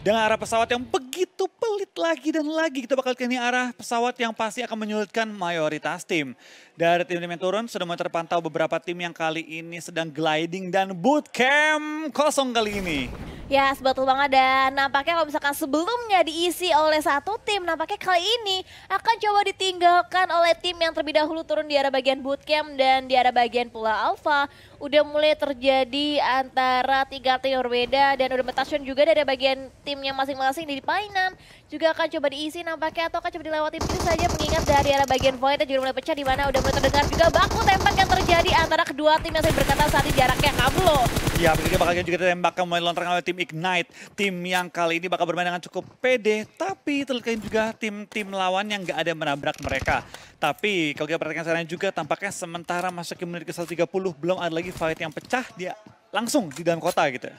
dengan arah pesawat yang begitu pelit lagi dan lagi. Kita bakal kini arah pesawat yang pasti akan menyulitkan mayoritas tim. Dari tim-tim yang turun sudah mulai terpantau beberapa tim yang kali ini sedang gliding dan bootcamp kosong kali ini. Ya yes, betul banget dan nampaknya kalau misalkan sebelumnya diisi oleh satu tim nampaknya kali ini akan coba ditinggalkan oleh tim yang terlebih dahulu turun di arah bagian bootcamp dan di arah bagian pula alpha. Udah mulai terjadi antara tiga tim yang berbeda dan udah juga dari bagian timnya masing-masing di Painam juga akan coba diisi nampaknya atau akan coba dilewati begitu saja mengingat dari arah bagian void juga mulai pecah di mana udah mulai terdengar juga baku tembak yang terjadi antara kedua tim yang saya berkata saat ini jaraknya kablo. Iya, Ya, bakalnya bakal juga ditembakkan mulai lontar oleh tim Ignite. Tim yang kali ini bakal bermain dengan cukup pede, tapi terlihat juga tim-tim lawan yang gak ada yang menabrak mereka. Tapi kalau kita perhatikan sekarang juga tampaknya sementara masuk ke menit ke 130 belum ada lagi fight yang pecah dia langsung di dalam kota gitu.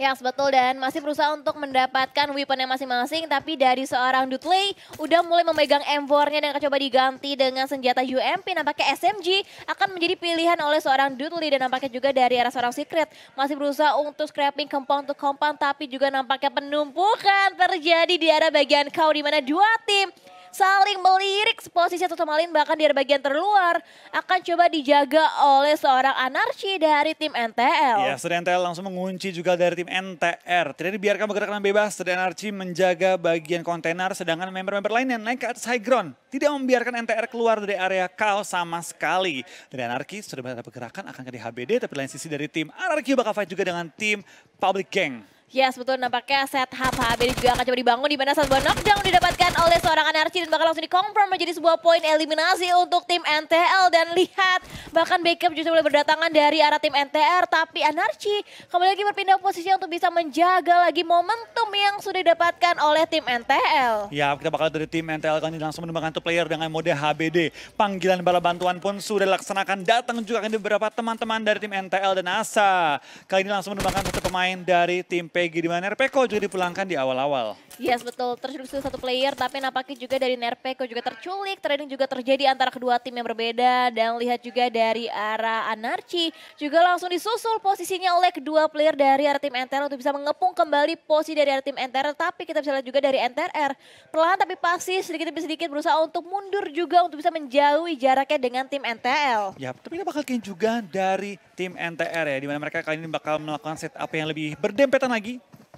Ya betul dan masih berusaha untuk mendapatkan weaponnya masing-masing tapi dari seorang Dutley udah mulai memegang M4-nya dan akan coba diganti dengan senjata UMP nampaknya SMG akan menjadi pilihan oleh seorang Dutley dan nampaknya juga dari arah seorang Secret masih berusaha untuk scrapping compound untuk compound tapi juga nampaknya penumpukan terjadi di arah bagian kau di mana dua tim saling melirik posisi satu sama lain bahkan di bagian terluar akan coba dijaga oleh seorang anarki dari tim NTL. Ya, Sri NTL langsung mengunci juga dari tim NTR. Tidak dibiarkan bergerak bebas, Sri anarki menjaga bagian kontainer sedangkan member-member lain yang naik ke atas high ground tidak membiarkan NTR keluar dari area kaos sama sekali. Dari anarki sudah ada pergerakan akan ke HBD. tapi lain sisi dari tim anarki bakal fight juga dengan tim Public Gang. Yes, sebetulnya Nampaknya set HB ini juga akan coba dibangun di mana sebuah knockdown didapatkan oleh seorang anarki dan bakal langsung dikonfirm menjadi sebuah poin eliminasi untuk tim NTL. Dan lihat, bahkan backup juga mulai berdatangan dari arah tim NTR. Tapi anarki kembali lagi berpindah posisi untuk bisa menjaga lagi momentum yang sudah didapatkan oleh tim NTL. Ya, kita bakal dari tim NTL kan langsung menembakkan tuh player dengan mode HBD. Panggilan bala bantuan pun sudah dilaksanakan. Datang juga ada beberapa teman-teman dari tim NTL dan asa Kali ini langsung menembakkan satu pemain dari tim P RPG di mana Nerpeko juga dipulangkan di awal-awal. Yes, betul. Terculik satu player, tapi nampaknya juga dari Nerpeko juga terculik. Trading juga terjadi antara kedua tim yang berbeda. Dan lihat juga dari arah Anarchi, juga langsung disusul posisinya oleh kedua player dari arah tim NTR untuk bisa mengepung kembali posisi dari arah tim NTR. Tapi kita bisa lihat juga dari NTR, perlahan tapi pasti sedikit demi sedikit berusaha untuk mundur juga untuk bisa menjauhi jaraknya dengan tim NTL. Ya, tapi ini bakal juga dari tim NTR ya, di mana mereka kali ini bakal melakukan set setup yang lebih berdempetan lagi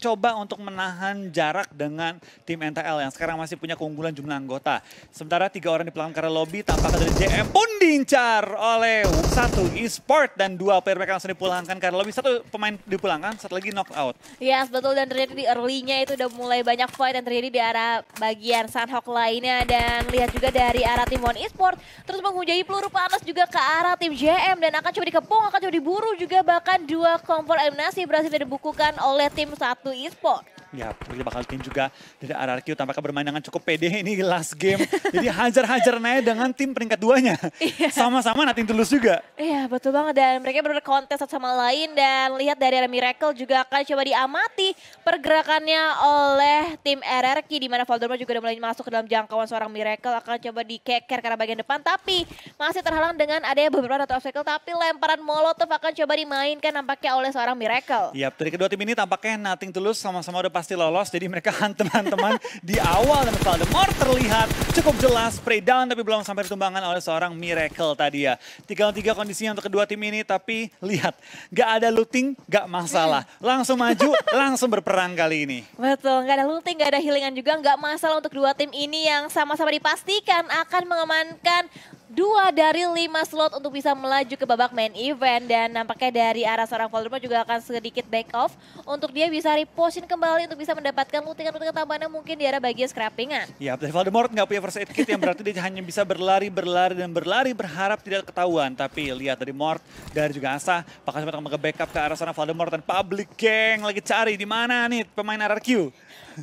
coba untuk menahan jarak dengan tim NTL yang sekarang masih punya keunggulan jumlah anggota. Sementara tiga orang di belakang karena lobby tampaknya dari JM pun diincar oleh satu e-sport dan dua player mereka langsung dipulangkan karena lobby satu pemain dipulangkan, satu lagi knock out. Ya yes, betul dan terjadi di early-nya itu udah mulai banyak fight yang terjadi di arah bagian Sunhawk lainnya dan lihat juga dari arah tim One e-sport terus menghujai peluru panas juga ke arah tim JM dan akan coba dikepung, akan coba diburu juga bahkan dua kompor eliminasi berhasil dibukukan oleh tim satu eSport Ya, bakal tim juga dari RRQ tampaknya bermain dengan cukup pede ini last game. Jadi hajar-hajar naik dengan tim peringkat duanya. Iya. Sama-sama nating tulus juga. Iya, betul banget. Dan mereka kontes satu sama lain. Dan lihat dari ada Miracle juga akan coba diamati pergerakannya oleh tim RRQ. Di mana Voldemort juga udah mulai masuk ke dalam jangkauan seorang Miracle. Akan coba dikeker karena bagian depan. Tapi masih terhalang dengan adanya beberapa atau obstacle. Tapi lemparan Molotov akan coba dimainkan nampaknya oleh seorang Miracle. Iya, dari kedua tim ini tampaknya nating tulus sama-sama udah pas pasti lolos. Jadi mereka hantem hanteman di awal. Dan demor terlihat cukup jelas spray down tapi belum sampai ditumbangkan oleh seorang Miracle tadi ya. tiga tiga kondisinya untuk kedua tim ini tapi lihat. Gak ada looting, gak masalah. Langsung maju, langsung berperang kali ini. Betul, gak ada looting, gak ada healingan juga. Gak masalah untuk dua tim ini yang sama-sama dipastikan akan mengamankan dua dari lima slot untuk bisa melaju ke babak main event dan nampaknya dari arah seorang Voldemort juga akan sedikit back off untuk dia bisa reposition kembali untuk bisa mendapatkan lutingan lutingan tambahan mungkin di arah bagian scrappingan. Ya, Voldemort nggak punya first aid kit yang berarti dia hanya bisa berlari, berlari, dan berlari berharap tidak ketahuan. Tapi lihat dari Mort, dari juga Asa, pakai sempat ke backup ke arah seorang Voldemort dan public gang lagi cari di mana nih pemain RRQ.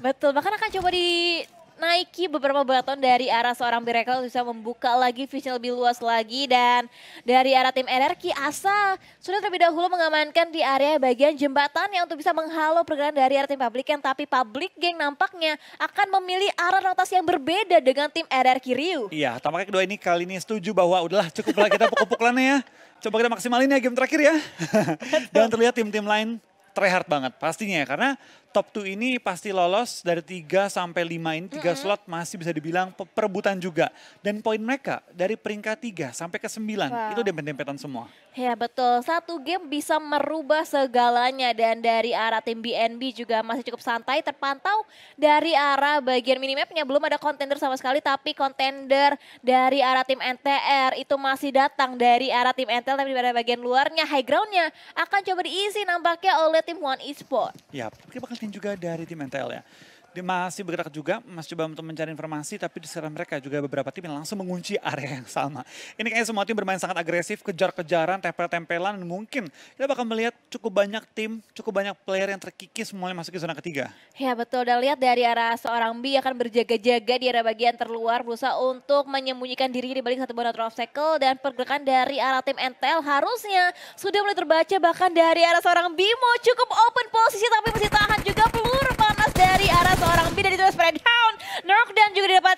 Betul, bahkan akan coba di Nike beberapa baton dari arah seorang Birekel bisa membuka lagi vision lebih luas lagi dan dari arah tim NRQ Asa sudah terlebih dahulu mengamankan di area bagian jembatan yang untuk bisa menghalau pergerakan dari arah tim publik yang tapi publik geng nampaknya akan memilih arah rotasi yang berbeda dengan tim RRQ Ryu. Iya, tampaknya kedua ini kali ini setuju bahwa udahlah cukuplah kita pukul-pukulannya ya. Coba kita maksimalin ya game terakhir ya. Dan terlihat tim-tim lain try banget pastinya ya karena top 2 ini pasti lolos dari 3 sampai 5 ini 3 mm -hmm. slot masih bisa dibilang perebutan juga. Dan poin mereka dari peringkat 3 sampai ke 9 wow. itu dempet-dempetan semua. Ya betul, satu game bisa merubah segalanya dan dari arah tim BNB juga masih cukup santai terpantau dari arah bagian minimapnya belum ada kontender sama sekali tapi kontender dari arah tim NTR itu masih datang dari arah tim NTR tapi pada bagian luarnya high groundnya akan coba diisi nampaknya oleh tim One Esports. Ya, kita bakal Martin juga dari tim NTL ya masih bergerak juga, masih coba untuk mencari informasi, tapi di sekitar mereka juga beberapa tim yang langsung mengunci area yang sama. Ini kayaknya semua tim bermain sangat agresif, kejar-kejaran, tempel-tempelan, dan mungkin kita bakal melihat cukup banyak tim, cukup banyak player yang terkikis mulai masuk ke zona ketiga. Ya betul, dan lihat dari arah seorang B akan berjaga-jaga di area bagian terluar, berusaha untuk menyembunyikan diri di balik satu bonus obstacle, dan pergerakan dari arah tim Entel harusnya sudah mulai terbaca, bahkan dari arah seorang Bimo cukup open posisi, tapi masih tahan juga peluru, Pak.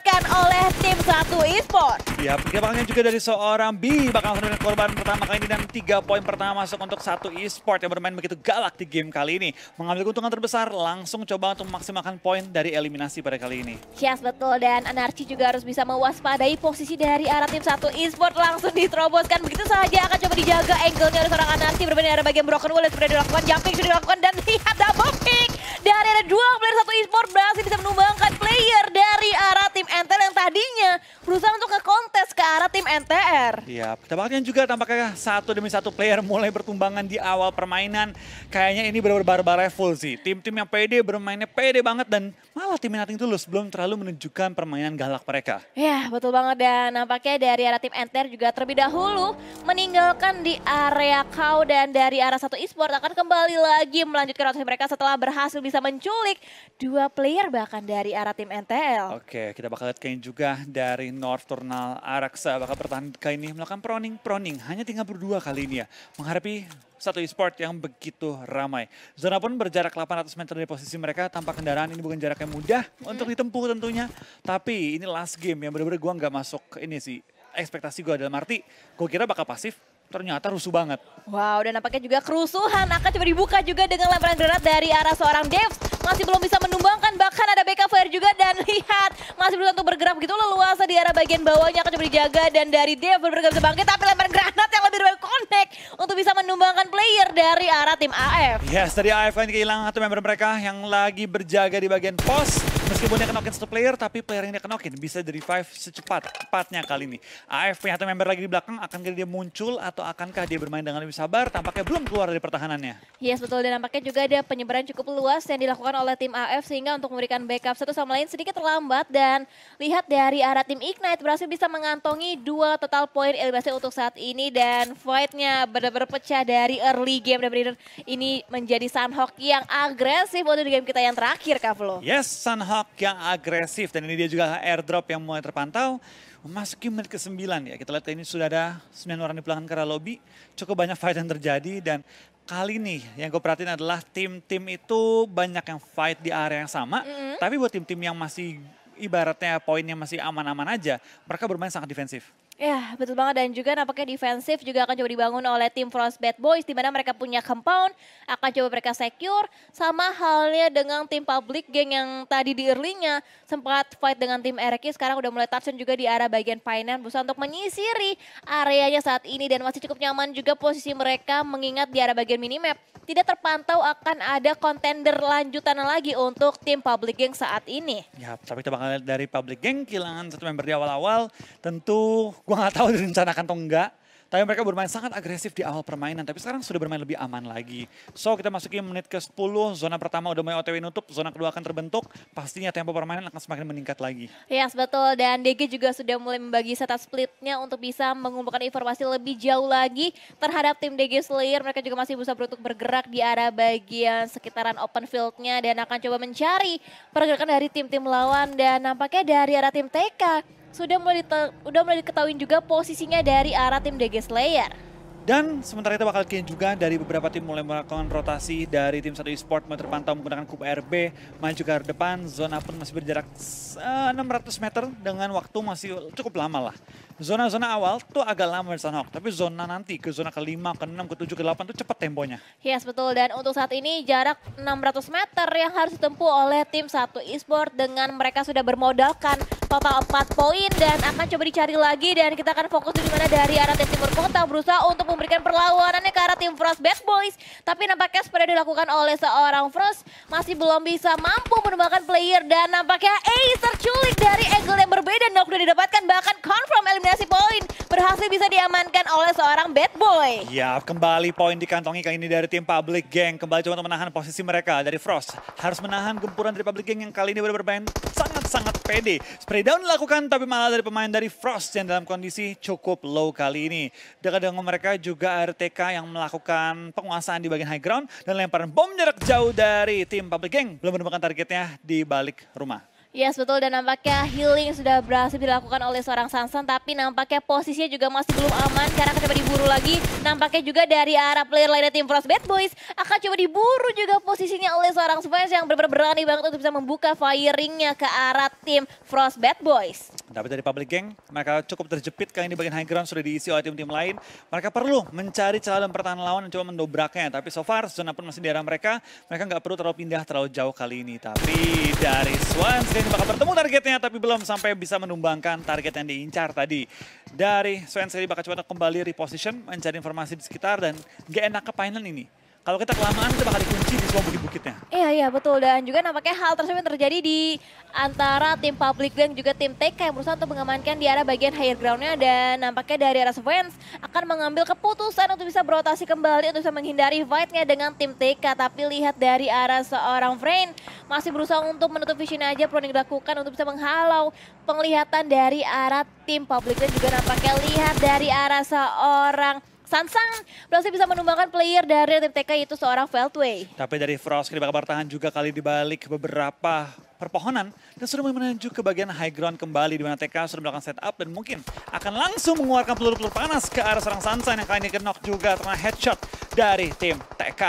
didapatkan oleh tim satu e-sport. Ya, perkembangannya juga dari seorang B bakal menurunkan korban pertama kali ini dan tiga poin pertama masuk untuk satu e-sport yang bermain begitu galak di game kali ini. Mengambil keuntungan terbesar, langsung coba untuk memaksimalkan poin dari eliminasi pada kali ini. Yes, betul. Dan Anarchi juga harus bisa mewaspadai posisi dari arah tim satu e-sport langsung diteroboskan. Begitu saja akan coba dijaga angle-nya oleh seorang Anarchi berbeda dari bagian Broken Wall yang sudah dilakukan. Jumping sudah dilakukan dan lihat double pick dari ada dua player satu e-sport berhasil bisa menumbangkan player dari arah tim NTR yang tadinya berusaha untuk ke kontes ke arah tim NTR. Iya, tampaknya juga tampaknya satu demi satu player mulai bertumbangan di awal permainan. Kayaknya ini benar-benar barbar level sih. Tim-tim yang pede bermainnya pede banget dan malah tim Nating Tulus belum terlalu menunjukkan permainan galak mereka. Iya, betul banget dan nampaknya dari arah tim NTR juga terlebih dahulu meninggalkan di area kau dan dari arah satu e-sport akan kembali lagi melanjutkan rotasi mereka setelah berhasil bisa menculik dua player bahkan dari arah tim NTL. Oke, kita bakal bakal lihat Kain juga dari North Nocturnal Araksa. Bakal bertahan Kain ini melakukan proning. Proning hanya tinggal berdua kali ini ya. Menghadapi satu e-sport yang begitu ramai. Zona pun berjarak 800 meter dari posisi mereka tanpa kendaraan. Ini bukan jarak yang mudah untuk hmm. ditempuh tentunya. Tapi ini last game yang benar-benar gue nggak masuk ini sih. Ekspektasi gue dalam arti gue kira bakal pasif ternyata rusuh banget. Wow, dan nampaknya juga kerusuhan akan coba dibuka juga dengan lemparan granat dari arah seorang Devs. Masih belum bisa menumbangkan, bahkan ada BK Fire juga dan lihat masih belum tentu bergerak begitu leluasa di arah bagian bawahnya akan coba dijaga dan dari dia bergerak bisa bangkit tapi lempar granat yang lebih dari kon untuk bisa menumbangkan player dari arah tim AF. Yes, tadi AF kan kehilangan satu member mereka yang lagi berjaga di bagian pos. Meskipun dia kenokin satu player, tapi player yang dia kenokin bisa di revive secepat, cepatnya kali ini. AF punya satu member lagi di belakang, akankah dia muncul atau akankah dia bermain dengan lebih sabar? Tampaknya belum keluar dari pertahanannya. Yes, betul. Dan nampaknya juga ada penyebaran cukup luas yang dilakukan oleh tim AF sehingga untuk memberikan backup satu sama lain sedikit terlambat. Dan lihat dari arah tim Ignite berhasil bisa mengantongi dua total poin eliminasi untuk saat ini dan fight-nya benar-benar pecah dari early game dan benar ini menjadi Sunhawk yang agresif waktu di game kita yang terakhir Kavlo. Yes, Sunhawk yang agresif dan ini dia juga airdrop yang mulai terpantau. Memasuki menit ke-9 ya, kita lihat ini sudah ada 9 orang di pelanggan ke lobby. Cukup banyak fight yang terjadi dan kali ini yang gue perhatiin adalah tim-tim itu banyak yang fight di area yang sama. Mm -hmm. Tapi buat tim-tim yang masih ibaratnya poinnya masih aman-aman aja, mereka bermain sangat defensif. Ya, betul banget dan juga nampaknya defensif juga akan coba dibangun oleh tim Frostbite Boys di mana mereka punya compound, akan coba mereka secure sama halnya dengan tim Public Gang yang tadi di early sempat fight dengan tim RQ sekarang udah mulai touchdown juga di arah bagian finance Bisa untuk menyisiri areanya saat ini dan masih cukup nyaman juga posisi mereka mengingat di arah bagian minimap tidak terpantau akan ada kontender lanjutan lagi untuk tim Public Gang saat ini. Ya, tapi kita bakal dari Public Gang kehilangan satu member di awal-awal tentu Gue nggak tahu direncanakan atau enggak. Tapi mereka bermain sangat agresif di awal permainan. Tapi sekarang sudah bermain lebih aman lagi. So kita masukin menit ke-10. Zona pertama udah mulai OTW nutup. Zona kedua akan terbentuk. Pastinya tempo permainan akan semakin meningkat lagi. Yes, betul. Dan DG juga sudah mulai membagi setup splitnya untuk bisa mengumpulkan informasi lebih jauh lagi terhadap tim DG Slayer. Mereka juga masih bisa untuk bergerak di arah bagian sekitaran open field-nya dan akan coba mencari pergerakan dari tim-tim lawan. Dan nampaknya dari arah tim TK sudah mulai udah mulai diketahui juga posisinya dari arah tim DG Slayer. Dan sementara itu bakal kini juga dari beberapa tim mulai melakukan rotasi dari tim satu e-sport terpantau menggunakan kub RB maju ke depan zona pun masih berjarak 600 eh, meter dengan waktu masih cukup lama lah zona-zona awal tuh agak lama di Hawk, tapi zona nanti ke zona kelima, ke enam, ke tujuh, ke delapan tuh cepat temponya. Yes, betul. Dan untuk saat ini jarak 600 meter yang harus ditempuh oleh tim satu eSport dengan mereka sudah bermodalkan total 4 poin dan akan coba dicari lagi dan kita akan fokus di mana dari arah tim Timur Kota berusaha untuk memberikan perlawanannya ke arah tim Frost Bad Boys. Tapi nampaknya sepeda dilakukan oleh seorang Frost masih belum bisa mampu menembakkan player dan nampaknya Acer terculik dari angle yang berbeda. Knock didapatkan bahkan confirm eliminasi kasih poin. Berhasil bisa diamankan oleh seorang bad boy. Ya, kembali poin dikantongi kali ini dari tim Public Gang. Kembali coba untuk menahan posisi mereka dari Frost. Harus menahan gempuran dari Public Gang yang kali ini benar-benar bermain sangat-sangat pede. Spray down dilakukan tapi malah dari pemain dari Frost yang dalam kondisi cukup low kali ini. Dekat dengan mereka juga RTK yang melakukan penguasaan di bagian high ground dan lemparan bom jarak jauh dari tim Public Gang belum menemukan targetnya di balik rumah. Yes betul dan nampaknya healing sudah berhasil dilakukan oleh seorang Sansan tapi nampaknya posisinya juga masih belum aman karena akan coba diburu lagi. Nampaknya juga dari arah player lainnya tim Frost Bad Boys akan coba diburu juga posisinya oleh seorang Spence yang benar-benar berani banget untuk bisa membuka firingnya ke arah tim Frost Bad Boys. Tapi dari Public Gang, mereka cukup terjepit kali ini bagian high ground sudah diisi oleh tim-tim lain. Mereka perlu mencari celah dan pertahanan lawan dan coba mendobraknya. Tapi so far zona pun masih di arah mereka, mereka nggak perlu terlalu pindah terlalu jauh kali ini. Tapi dari Swansea ini bakal bertemu targetnya tapi belum sampai bisa menumbangkan target yang diincar tadi. Dari Swansea bakal coba kembali reposition, mencari informasi di sekitar dan gak enak ke final ini kalau kita kelamaan kita bakal dikunci di semua bukit-bukitnya. Iya, iya betul. Dan juga nampaknya hal tersebut terjadi di antara tim Public dan juga tim TK yang berusaha untuk mengamankan di arah bagian higher groundnya. Dan nampaknya dari arah Svens akan mengambil keputusan untuk bisa berotasi kembali untuk bisa menghindari fight-nya dengan tim TK. Tapi lihat dari arah seorang Vrain masih berusaha untuk menutup vision aja perlu dilakukan untuk bisa menghalau penglihatan dari arah tim Public dan juga nampaknya lihat dari arah seorang Sansang berhasil bisa menumbangkan player dari tim TK yaitu seorang Feltway. Tapi dari Frost kini bakal bertahan juga kali dibalik beberapa perpohonan dan sudah menuju ke bagian high ground kembali di mana TK sudah melakukan setup dan mungkin akan langsung mengeluarkan peluru-peluru panas ke arah seorang Sansan yang kali ini kenok juga karena headshot dari tim TK.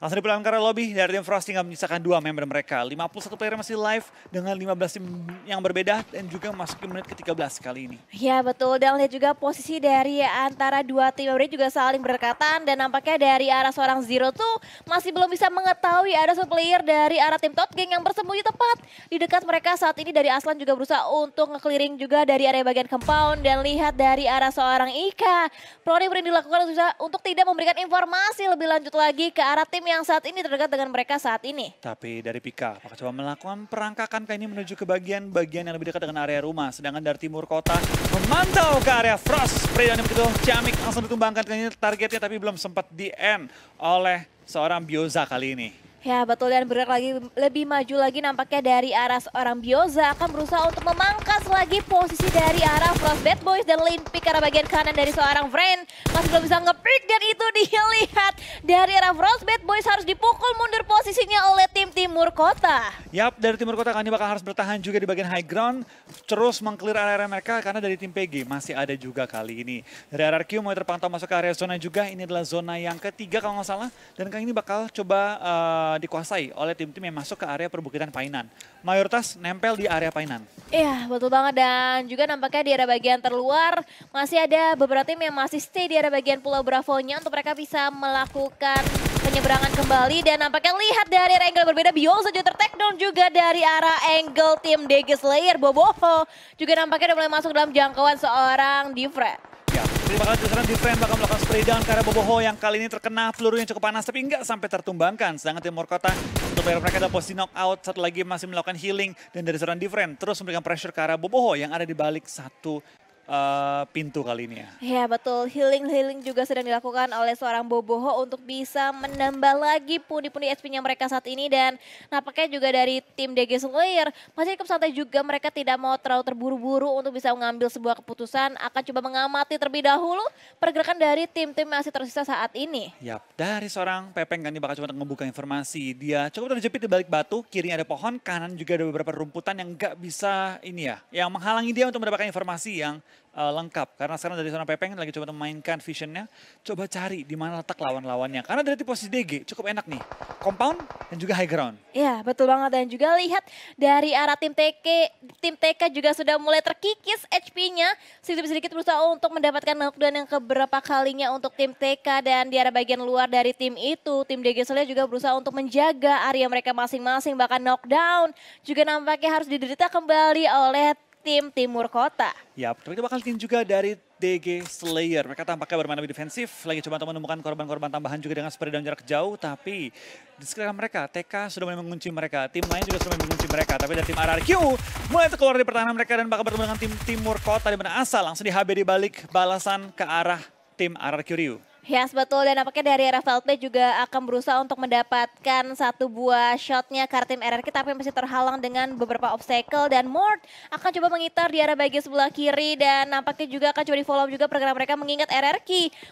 Langsung di karena lobby dari tim Frost gak menyisakan dua member mereka. 51 player masih live dengan 15 tim yang berbeda dan juga masuk ke menit ke-13 kali ini. Ya betul dan lihat juga posisi dari antara dua tim member juga saling berdekatan dan nampaknya dari arah seorang Zero tuh masih belum bisa mengetahui ada satu player dari arah tim Tot Gang yang bersembunyi tepat di dekat mereka saat ini dari Aslan juga berusaha untuk nge juga dari area bagian compound dan lihat dari arah seorang Ika. Prodi berani dilakukan untuk tidak memberikan informasi masih lebih lanjut lagi ke arah tim yang saat ini terdekat dengan mereka saat ini. Tapi dari Pika, apakah coba melakukan perangkakan kali ini menuju ke bagian-bagian yang lebih dekat dengan area rumah. Sedangkan dari timur kota memantau ke area Frost. yang begitu Ciamik langsung ditumbangkan targetnya tapi belum sempat di-end oleh seorang Bioza kali ini. Ya betul dan bergerak lagi lebih maju lagi nampaknya dari arah seorang Bioza akan berusaha untuk memangkas lagi posisi dari arah Frost Bad Boys dan Lin pick karena bagian kanan dari seorang Friend masih belum bisa ngepick dan itu dilihat dari arah Frost Bad Boys harus dipukul mundur posisinya oleh tim Timur Kota. Yap dari Timur Kota kan ini bakal harus bertahan juga di bagian high ground terus mengclear area mereka karena dari tim PG masih ada juga kali ini. Dari arah Q mulai terpantau masuk ke area zona juga ini adalah zona yang ketiga kalau nggak salah dan kali ini bakal coba uh, Eh, dikuasai oleh tim-tim yang masuk ke area perbukitan Painan. Mayoritas nempel di area Painan. Iya, betul banget. Dan juga nampaknya di area bagian terluar masih ada beberapa tim yang masih stay di area bagian Pulau Bravo-nya untuk mereka bisa melakukan penyeberangan kembali dan nampaknya lihat dari area angle berbeda Beyonce juga tertakedown juga dari arah angle tim DG Slayer Boboho juga nampaknya udah mulai masuk dalam jangkauan seorang Diffred. Terima kasih di frame bakal melakukan spray down karena Boboho yang kali ini terkena peluru yang cukup panas tapi nggak sampai tertumbangkan. Sedangkan Timur Kota untuk bayar mereka ada posisi out satu lagi masih melakukan healing dan dari seorang defense terus memberikan pressure ke arah Boboho yang ada di balik satu uh, pintu kali ini ya. Ya betul, healing-healing juga sedang dilakukan oleh seorang Boboho untuk bisa menambah lagi pundi-pundi SP-nya mereka saat ini dan nampaknya juga dari tim DG Slayer masih cukup santai juga mereka tidak mau terlalu terburu-buru untuk bisa mengambil sebuah keputusan akan coba mengamati terlebih dahulu pergerakan dari tim-tim masih tersisa saat ini. Yap, dari seorang Pepeng kan ini bakal coba ngebuka informasi. Dia cukup terjepit di balik batu, kiri ada pohon, kanan juga ada beberapa rumputan yang gak bisa ini ya, yang menghalangi dia untuk mendapatkan informasi yang uh, lengkap. Karena sekarang dari zona Pepeng lagi coba memainkan visionnya. Coba cari di mana letak lawan-lawannya. Karena dari posisi DG cukup enak nih. Compound dan juga high ground. Iya betul banget. Dan juga lihat dari arah tim TK, tim TK juga sudah mulai terkikis HP-nya. Sedikit-sedikit berusaha untuk mendapatkan knockdown yang keberapa kalinya untuk tim TK. Dan di arah bagian luar dari tim itu, tim DG Solia juga berusaha untuk menjaga area mereka masing-masing. Bahkan knockdown juga nampaknya harus diderita kembali oleh tim Timur Kota. Ya, tapi kita bakal tim juga dari DG Slayer. Mereka tampaknya bermain lebih defensif, lagi coba teman-teman menemukan korban-korban tambahan juga dengan spread dan jarak jauh. Tapi di sekitar mereka, TK sudah mulai mengunci mereka. Tim lain juga sudah mulai mengunci mereka. Tapi dari tim RRQ mulai keluar dari pertahanan mereka dan bakal bertemu dengan tim Timur Kota di mana asal langsung di HB dibalik balik balasan ke arah tim RRQ Ryu. Ya, betul dan nampaknya dari Rafael Play juga akan berusaha untuk mendapatkan satu buah shotnya Kartim RRQ tapi masih terhalang dengan beberapa obstacle dan Mort akan coba mengitar di arah bagian sebelah kiri dan nampaknya juga akan coba di follow juga pergerakan mereka mengingat RRQ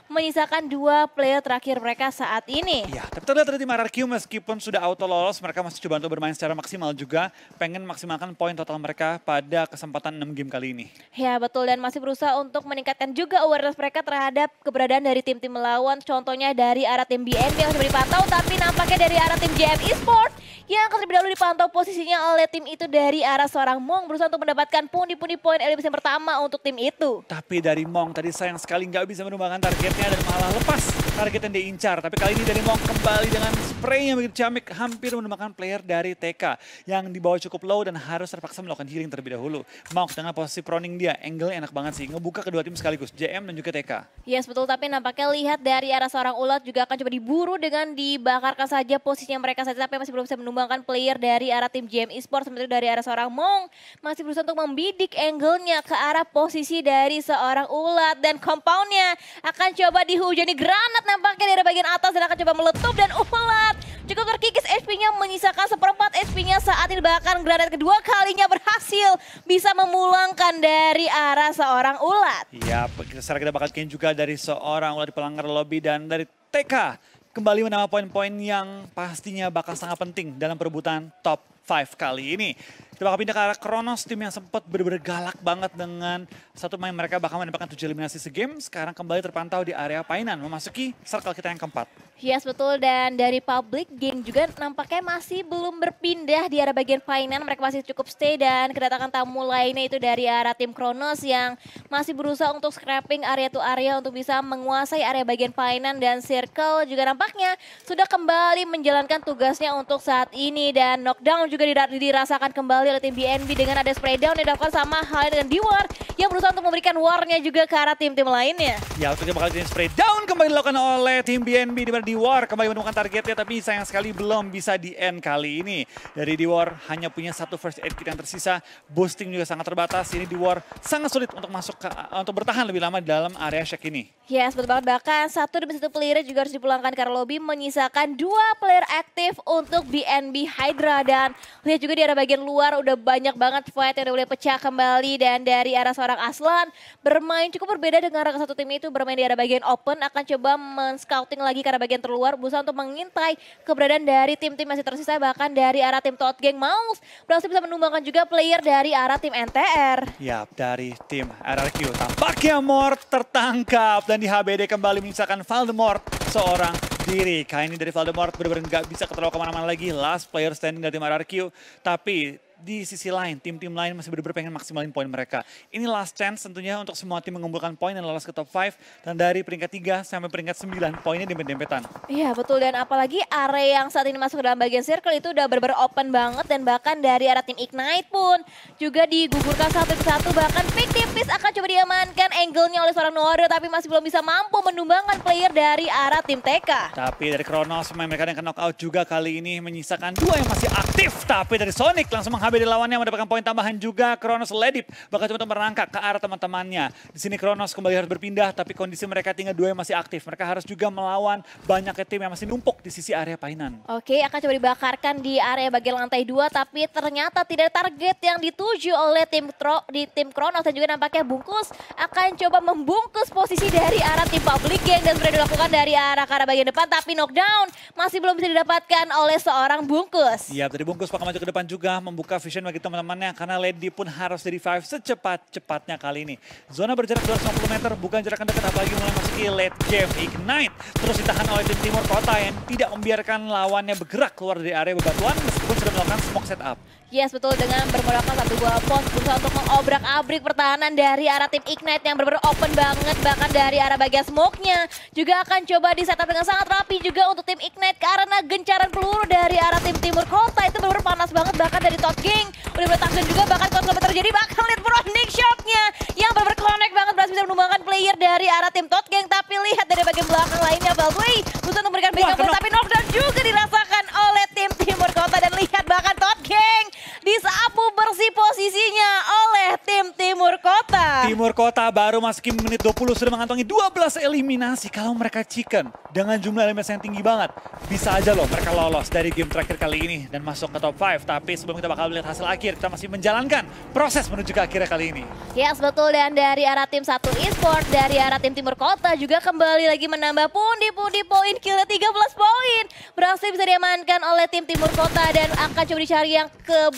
menyisakan dua player terakhir mereka saat ini. Ya tapi terlihat dari tim RRQ meskipun sudah auto lolos mereka masih coba untuk bermain secara maksimal juga pengen maksimalkan poin total mereka pada kesempatan 6 game kali ini. Ya betul dan masih berusaha untuk meningkatkan juga awareness mereka terhadap keberadaan dari tim-tim melawan contohnya dari arah tim BNB yang sudah dipantau tapi nampaknya dari arah tim JM Esports yang terlebih dahulu dipantau posisinya oleh tim itu dari arah seorang Mong berusaha untuk mendapatkan pundi-pundi poin yang pertama untuk tim itu. Tapi dari Mong tadi sayang sekali nggak bisa menumbangkan targetnya dan malah lepas target yang diincar. Tapi kali ini dari Mong kembali dengan spray yang begitu ciamik hampir menumbangkan player dari TK yang dibawa cukup low dan harus terpaksa melakukan healing terlebih dahulu. Mong dengan posisi proning dia, angle enak banget sih, ngebuka kedua tim sekaligus, JM dan juga TK. Yes betul, tapi nampaknya lihat dari arah seorang ulat juga akan coba diburu dengan dibakarkan saja posisinya mereka saja tapi masih belum bisa menumbangkan mengembangkan player dari arah tim GM Esports sementara dari arah seorang Mong masih berusaha untuk membidik angle-nya ke arah posisi dari seorang Ulat dan compound-nya akan coba dihujani granat nampaknya dari bagian atas dan akan coba meletup dan Ulat cukup terkikis HP-nya menyisakan seperempat HP-nya saat ini bahkan granat kedua kalinya berhasil bisa memulangkan dari arah seorang Ulat. ya sekarang kita bakal juga dari seorang Ulat di pelanggar lobby dan dari TK kembali menambah poin-poin yang pastinya bakal sangat penting dalam perebutan top 5 kali ini. Kita bakal pindah ke arah Kronos, tim yang sempat benar-benar galak banget dengan satu main mereka bahkan mendapatkan tujuh eliminasi segame. Sekarang kembali terpantau di area Painan, memasuki circle kita yang keempat. Yes, betul. Dan dari public game juga nampaknya masih belum berpindah di arah bagian Painan. Mereka masih cukup stay dan kedatangan tamu lainnya itu dari arah tim Kronos yang masih berusaha untuk scrapping area to area untuk bisa menguasai area bagian Painan dan circle juga nampaknya sudah kembali menjalankan tugasnya untuk saat ini. Dan knockdown juga dirasakan kembali dari oleh tim BNB dengan ada spray down yang dilakukan sama halnya dengan diwar yang berusaha untuk memberikan warnya juga ke arah tim-tim lainnya. Ya, untuk bakal jadi spray down kembali dilakukan oleh tim BNB di mana diwar kembali menemukan targetnya tapi sayang sekali belum bisa di end kali ini. Dari diwar hanya punya satu first aid kit yang tersisa, boosting juga sangat terbatas. Ini diwar sangat sulit untuk masuk ke, eh, untuk bertahan lebih lama dalam area check ini. Ya, yes, betul banget. Bahkan satu demi satu player juga harus dipulangkan karena lobby menyisakan dua player aktif untuk BNB Hydra dan lihat juga di area bagian luar udah banyak banget fight yang udah pecah kembali dan dari arah seorang Aslan bermain cukup berbeda dengan rekan satu tim itu bermain di arah bagian open akan coba men-scouting lagi karena bagian terluar berusaha untuk mengintai keberadaan dari tim-tim masih tersisa bahkan dari arah tim Tot Gang Mouse berhasil bisa menumbangkan juga player dari arah tim NTR. Ya, dari tim RRQ tampaknya Mort tertangkap dan di HBD kembali menyisakan Valdemort seorang diri. Kali ini dari Valdemort benar-benar nggak bisa ketemu kemana-mana lagi. Last player standing dari RRQ. Tapi di sisi lain, tim-tim lain masih benar-benar pengen maksimalin poin mereka. Ini last chance tentunya untuk semua tim mengumpulkan poin dan lolos ke top 5. Dan dari peringkat 3 sampai peringkat 9 poinnya dempet-dempetan. Iya betul dan apalagi area yang saat ini masuk dalam bagian circle itu udah benar open banget. Dan bahkan dari arah tim Ignite pun juga digugurkan satu satu Bahkan pick tipis akan coba diamankan angle-nya oleh seorang Noado tapi masih belum bisa mampu menumbangkan player dari arah tim TK. Tapi dari Kronos pemain mereka yang knockout juga kali ini menyisakan dua yang masih aktif. Tapi dari Sonic langsung menghabiskan Habib lawannya mendapatkan poin tambahan juga. Kronos ledip bakal coba merangkak ke arah teman-temannya. Di sini Kronos kembali harus berpindah tapi kondisi mereka tinggal dua yang masih aktif. Mereka harus juga melawan banyaknya tim yang masih numpuk di sisi area painan. Oke, akan coba dibakarkan di area bagian lantai dua tapi ternyata tidak target yang dituju oleh tim tro, di tim Kronos dan juga nampaknya bungkus akan coba membungkus posisi dari arah tim Public yang dan sudah dilakukan dari arah ke arah bagian depan tapi knockdown masih belum bisa didapatkan oleh seorang bungkus. Iya, tadi bungkus bakal maju ke depan juga membuka Vision bagi teman-temannya karena Lady pun harus di revive secepat-cepatnya kali ini. Zona berjarak 250 meter bukan jarak dekat apalagi mulai meski late game. Ignite terus ditahan oleh tim timur kota yang tidak membiarkan lawannya bergerak keluar dari area bebatuan meskipun sudah melakukan smoke setup. Yes, betul dengan bermodalkan satu buah pos berusaha untuk mengobrak-abrik pertahanan dari arah tim Ignite yang benar-benar open banget bahkan dari arah bagian smoke-nya juga akan coba di setup dengan sangat rapi juga untuk tim Ignite karena gencaran peluru dari arah tim Timur Kota itu benar-benar panas banget bahkan dari Top Gang udah bertanggung juga bahkan kalau sampai terjadi bakal lihat Nick shot-nya yang benar-benar connect banget berhasil bisa menumbangkan player dari arah tim Tot King. tapi lihat dari bagian belakang lainnya Baldway berusaha untuk memberikan backup tapi knockdown juga dirasakan oleh tim Timur Kota dan lihat bahkan Tot King disapu bersih posisinya oleh tim Timur Kota. Timur Kota baru masukin menit 20 sudah mengantongi 12 eliminasi. Kalau mereka chicken dengan jumlah elemen yang tinggi banget, bisa aja loh mereka lolos dari game terakhir kali ini dan masuk ke top 5. Tapi sebelum kita bakal melihat hasil akhir, kita masih menjalankan proses menuju ke akhirnya kali ini. Yes, ya, betul. Dan dari arah tim satu e-sport dari arah tim Timur Kota juga kembali lagi menambah pundi-pundi poin killnya 13 poin. Berhasil bisa diamankan oleh tim Timur Kota dan akan coba dicari yang ke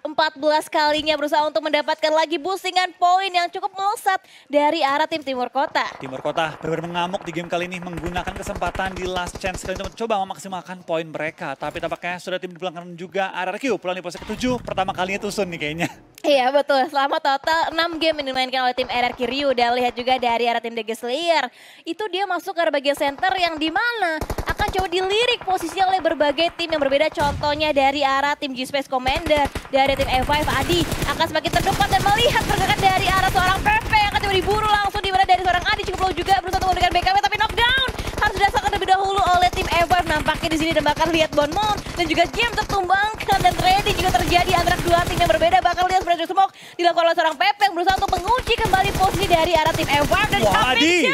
14 kalinya berusaha untuk mendapatkan lagi pusingan poin yang cukup melesat dari arah tim Timur Kota. Timur Kota benar-benar mengamuk di game kali ini menggunakan kesempatan di last chance kali ini mencoba memaksimalkan poin mereka. Tapi tampaknya sudah tim belakang juga RRQ pulang di posisi ketujuh pertama kalinya Tusun nih kayaknya. Iya betul, selama total 6 game yang dimainkan oleh tim RRQ Ryu dan lihat juga dari arah tim DG Slayer. Itu dia masuk ke bagian center yang dimana akan coba dilirik posisinya oleh berbagai tim yang berbeda contohnya dari arah tim G-Space Commander, dari dari tim f 5 Adi akan semakin terdepan dan melihat pergerakan dari arah seorang Pepe yang akan diburu langsung di mana dari seorang Adi cukup low juga berusaha menggunakan BKB tapi knockdown harus dirasakan terlebih dahulu oleh tim f 5 nampaknya di sini dan bahkan lihat Moon dan juga Jim tertumbangkan dan trading juga terjadi antara dua tim yang berbeda bahkan lihat Brother Smoke dilakukan oleh seorang Pepe yang berusaha untuk mengunci kembali posisi dari arah tim f 5 dan Wah, Adi.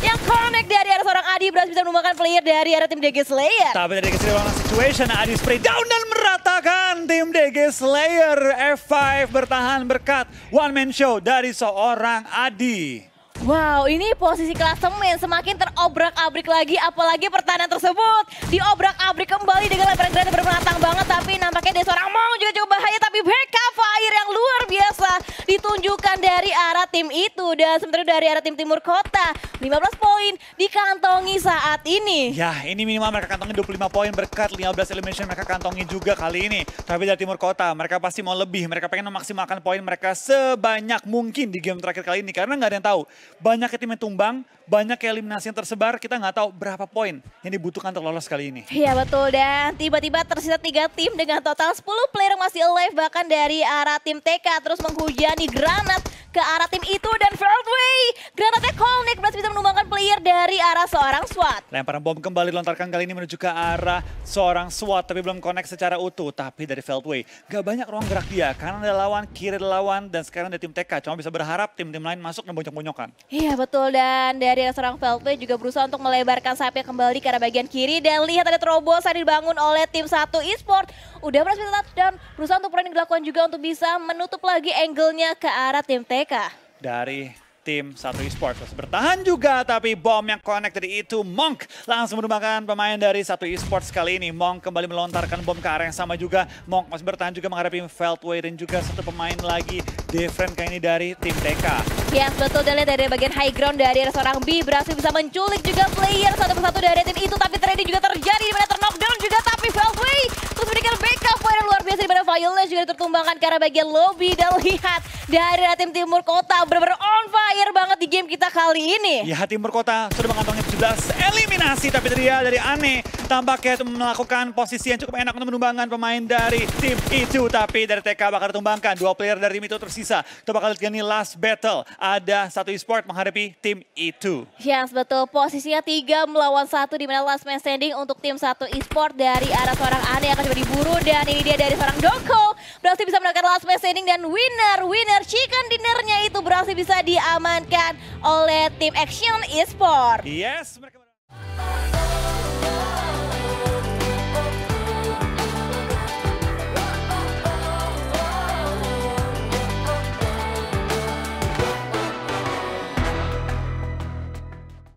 yang connect dari arah seorang Adi berhasil bisa menumbangkan player dari arah tim DG Slayer. Tapi dari kesini situation Adi spray down dan merah Silakan tim DG Slayer F5 bertahan berkat one man show dari seorang Adi. Wow, ini posisi kelas klasemen semakin terobrak-abrik lagi, apalagi pertahanan tersebut diobrak-abrik kembali dengan lebaran Grande banget, tapi nampaknya dia seorang mau juga cukup bahaya, tapi BK Fire yang luar biasa ditunjukkan dari arah tim itu dan sementara dari arah tim Timur Kota 15 poin dikantongi saat ini. Ya, ini minimal mereka kantongi 25 poin berkat 15 elimination mereka kantongi juga kali ini. Tapi dari Timur Kota mereka pasti mau lebih, mereka pengen memaksimalkan poin mereka sebanyak mungkin di game terakhir kali ini karena nggak ada yang tahu banyak tim yang tumbang, banyak eliminasi yang tersebar, kita nggak tahu berapa poin yang dibutuhkan untuk lolos kali ini. Iya betul, dan tiba-tiba tersisa tiga tim dengan total 10 player yang masih alive, bahkan dari arah tim TK terus menghujani granat ke arah tim itu dan Fairway. Granatnya Kolnik berhasil bisa menumbangkan player dari arah seorang SWAT. Lemparan bom kembali lontarkan kali ini menuju ke arah seorang SWAT tapi belum connect secara utuh. Tapi dari Feldway gak banyak ruang gerak dia karena ada lawan, kiri ada lawan dan sekarang ada tim TK. Cuma bisa berharap tim-tim lain masuk dan bonyok-bonyokan. Iya betul dan dari seorang Velpe juga berusaha untuk melebarkan sayapnya kembali ke arah bagian kiri dan lihat ada terobosan dibangun oleh tim satu e-sport. Udah berhasil touchdown, berusaha untuk peran dilakukan juga untuk bisa menutup lagi angle-nya ke arah tim TK. Dari tim satu e-sport terus bertahan juga tapi bom yang connect dari itu Monk langsung merupakan pemain dari satu e-sport kali ini Monk kembali melontarkan bom ke arah yang sama juga Monk masih bertahan juga menghadapi Feldway dan juga satu pemain lagi different kali ini dari tim TK Yes, betul lihat dari bagian high ground dari seorang B berhasil bisa menculik juga player satu persatu dari tim itu tapi trade juga terjadi di mana terknockdown juga tapi valway terus memberikan backup poin luar biasa di mana Violet juga tertumbangkan karena bagian lobby dan lihat dari tim Timur Kota benar-benar on fire banget di game kita kali ini. Ya Timur Kota sudah mengantongi 17 eliminasi tapi teriak dari aneh tampaknya itu melakukan posisi yang cukup enak untuk menumbangkan pemain dari tim itu. Tapi dari TK bakal ditumbangkan. Dua player dari Mito itu tersisa. Kita bakal lihat ini last battle. Ada satu e-sport menghadapi tim itu. Yes, betul. Posisinya tiga melawan satu di mana last man standing untuk tim satu e-sport dari arah seorang Ane yang akan coba diburu. Dan ini dia dari seorang Doko. Berhasil bisa mendapatkan last man standing dan winner, winner chicken dinnernya itu berhasil bisa diamankan oleh tim Action e-sport. Yes, mereka...